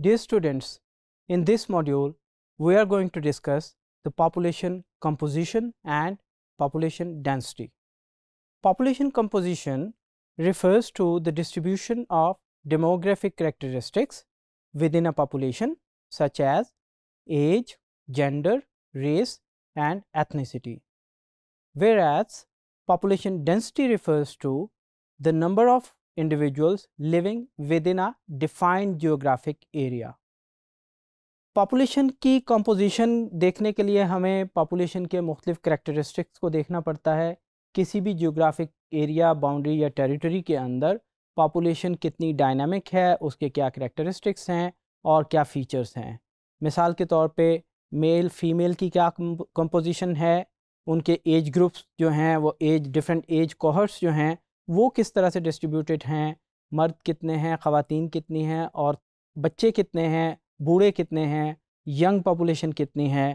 Dear students, in this module, we are going to discuss the population composition and population density. Population composition refers to the distribution of demographic characteristics within a population such as age, gender, race and ethnicity. Whereas, population density refers to the number of individuals living within a defined geographic area. Population की composition देखने के लिए हमें population के मुख्तलिफ characteristics को देखना पड़ता है किसी भी जियोग्राफिक एरिया बाउंड्री या टेरिटरी के अंदर पॉपुलेशन कितनी डायनामिक है उसके क्या करेक्टरिस्टिक्स हैं और क्या फ़ीचर्स हैं मिसाल के तौर पे मेल फीमेल की क्या कंपोजिशन है उनके एज ग्रुप्स जो हैं वो एज डिफरेंट एज कोहर्स जो हैं वो किस तरह से डिस्ट्रीब्यूटेड हैं मर्द कितने हैं ख़वान कितनी हैं और बच्चे कितने हैं बूढ़े कितने हैं यंग पॉपुलेशन कितनी है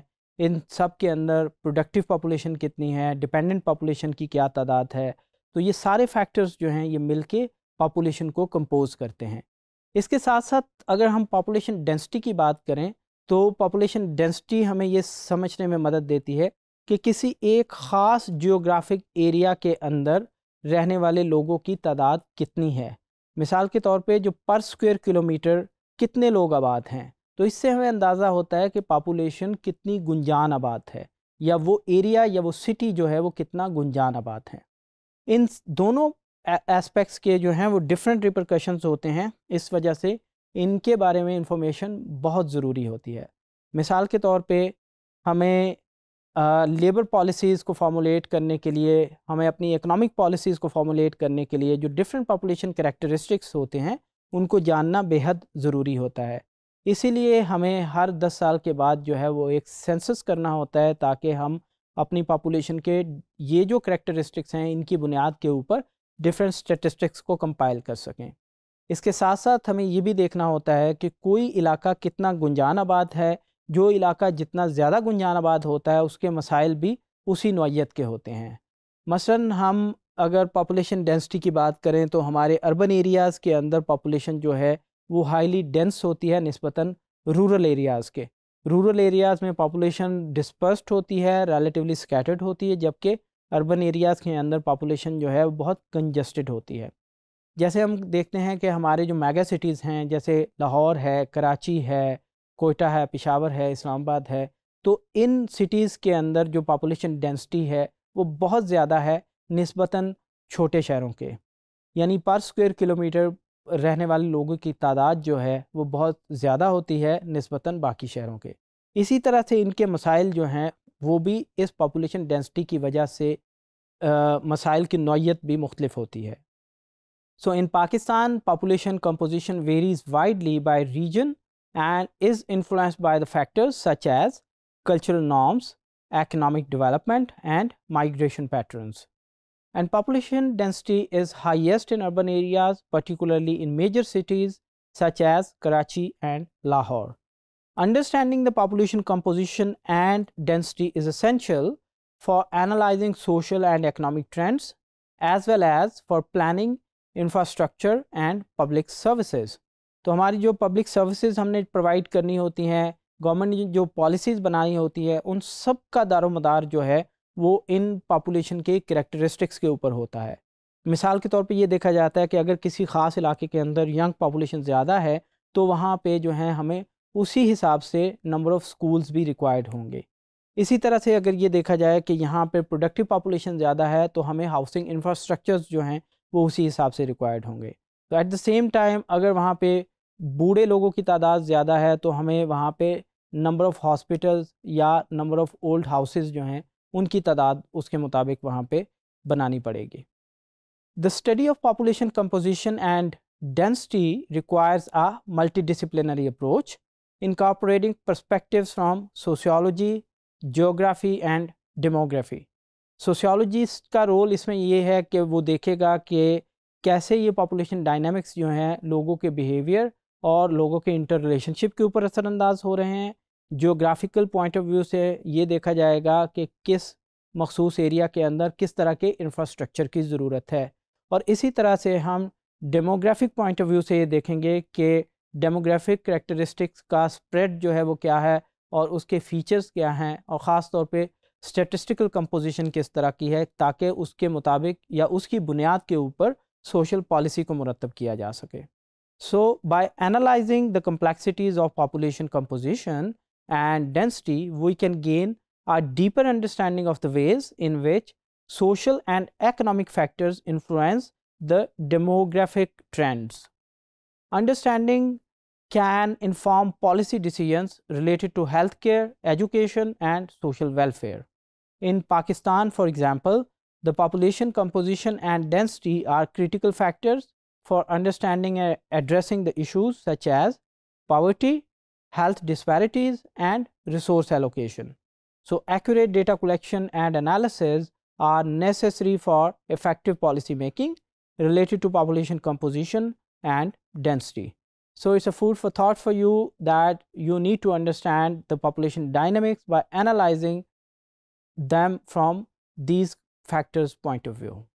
इन सब के अंदर प्रोडक्टिव पॉपुलेशन कितनी है डिपेंडेंट पॉपुलेशन की क्या तादाद है तो ये सारे फैक्टर्स जो हैं ये मिलके पॉपुलेशन को कंपोज करते हैं इसके साथ साथ अगर हम पॉपुलेशन डेंसिटी की बात करें तो पॉपुलेशन डेंसिटी हमें ये समझने में मदद देती है कि किसी एक ख़ास जियोग्राफिक एरिया के अंदर रहने वाले लोगों की तादाद कितनी है मिसाल के तौर पे जो पर स्क्वायर किलोमीटर कितने लोग आबाद हैं तो इससे हमें अंदाज़ा होता है कि पापोलेशन कितनी गुंजान आबाद है या वो एरिया या वो सिटी जो है वो कितना गुंजान आबाद है इन दोनों एस्पेक्ट्स के जो हैं वो डिफरेंट रिप्रकशंस होते हैं इस वजह से इनके बारे में इंफॉर्मेशन बहुत ज़रूरी होती है मिसाल के तौर पे हमें लेबर पॉलिसीज़ को फार्मूलेट करने के लिए हमें अपनी इकोनॉमिक पॉलिसीज़ को फार्मूलेट करने के लिए जो डिफरेंट पॉपुलेशन करेक्टरिस्टिक्स होते हैं उनको जानना बेहद ज़रूरी होता है इसीलिए हमें हर दस साल के बाद जो है वो एक सेंसस करना होता है ताकि हम अपनी पॉपुलेशन के ये जो करेक्टरिस्टिक्स हैं इनकी बुनियाद के ऊपर डिफरेंट स्टेटिस्टिक्स को कंपाइल कर सकें इसके साथ साथ हमें ये भी देखना होता है कि कोई इलाका कितना गुंजान आबाद है जो इलाका जितना ज़्यादा गुंजान आबाद होता है उसके मसाइल भी उसी नोयत के होते हैं मसलन हम अगर पापुलेशन डेंसिटी की बात करें तो हमारे अर्बन एरियाज़ के अंदर पापुलेशन जो है वो हाईली डेंस होती है नस्बता रूरल एरियाज़ के रूरल एरियाज़ में पापुलेशन डिस्पर्स्ड होती है रिलेटिवली स्कैटर्ड होती है जबकि अर्बन एरियाज़ के अंदर पापुलेशन जो है बहुत कंजस्टेड होती है जैसे हम देखते हैं कि हमारे जो मेगा सिटीज़ हैं जैसे लाहौर है कराची है कोयटा है पिशावर है इस्लामाबाद है तो इन सिटीज़ के अंदर जो पापोलेशन डेंसिटी है वो बहुत ज़्यादा है नस्बता छोटे शहरों के यानी पर स्क्वायर किलोमीटर रहने वाले लोगों की तादाद जो है वो बहुत ज़्यादा होती है नस्बता बाकी शहरों के इसी तरह से इनके मसाइल जो हैं वो भी इस पापोलेशन डेंसिटी की वजह से मसाइल की नौीयत भी मुख्तलिफ होती है so in Pakistan population composition varies widely by region and is influenced by the factors such as cultural norms, economic development and migration patterns. And population density is highest in urban areas, particularly in major cities such as Karachi and Lahore. Understanding the population composition and density is essential for analyzing social and economic trends as well as for planning infrastructure and public services. तो हमारी जो public services हमने provide करनी होती हैं government जो policies बनानी होती है उन सब का दारोमदार जो है वो इन पॉपुलेशन के करेक्टरिस्टिक्स के ऊपर होता है मिसाल के तौर पे ये देखा जाता है कि अगर किसी ख़ास इलाके के अंदर यंग पॉपुलेशन ज़्यादा है तो वहाँ पे जो है हमें उसी हिसाब से नंबर ऑफ़ स्कूल्स भी रिक्वायर्ड होंगे इसी तरह से अगर ये देखा जाए कि यहाँ पर प्रोडक्टिव पॉपुलेशन ज़्यादा है तो हमें हाउसिंग इंफ्रास्ट्रक्चर्स जो हैं वो उसी हिसाब से रिक्वायर्ड होंगे तो एट द सेम टाइम अगर वहाँ पे बूढ़े लोगों की तादाद ज़्यादा है तो हमें वहाँ पे नंबर ऑफ़ हॉस्पिटल्स या नंबर ऑफ़ ओल्ड हाउसेस जो हैं उनकी तादाद उसके मुताबिक वहाँ पे बनानी पड़ेगी the study of population composition and requires a multidisciplinary approach incorporating perspective from sociology geography and demography sociologist का रोल इसमें ये है कि वो देखेगा कि कैसे ये पॉपुलेशन डायनामिक्स जो हैं लोगों के बिहेवियर और लोगों के इंटर रिलेशनशिप के ऊपर असरानंदाज हो रहे हैं जोग्राफिकल पॉइंट ऑफ व्यू से ये देखा जाएगा कि किस मखसूस एरिया के अंदर किस तरह के इंफ्रास्ट्रक्चर की ज़रूरत है और इसी तरह से हम डेमोग्राफिक पॉइंट ऑफ व्यू से ये देखेंगे कि डेमोग्राफिक करेक्टरिस्टिक्स का स्प्रेड जो है वो क्या है और उसके फीचर्स क्या हैं और ख़ास तौर पे स्टेटिस्टिकल कंपोजिशन किस तरह की है ताकि उसके मुताबिक या उसकी बुनियाद के ऊपर सोशल पॉलिसी को मुरतब किया जा सके So, by analyzing the complexities of population composition and density, we can gain a deeper understanding of the ways in which social and economic factors influence the demographic trends. Understanding can inform policy decisions related to healthcare, education and social welfare. In Pakistan, for example, the population composition and density are critical factors for understanding and addressing the issues such as poverty, health disparities and resource allocation. So, accurate data collection and analysis are necessary for effective policy making related to population composition and density. So, it is a food for thought for you that you need to understand the population dynamics by analyzing them from these factors point of view.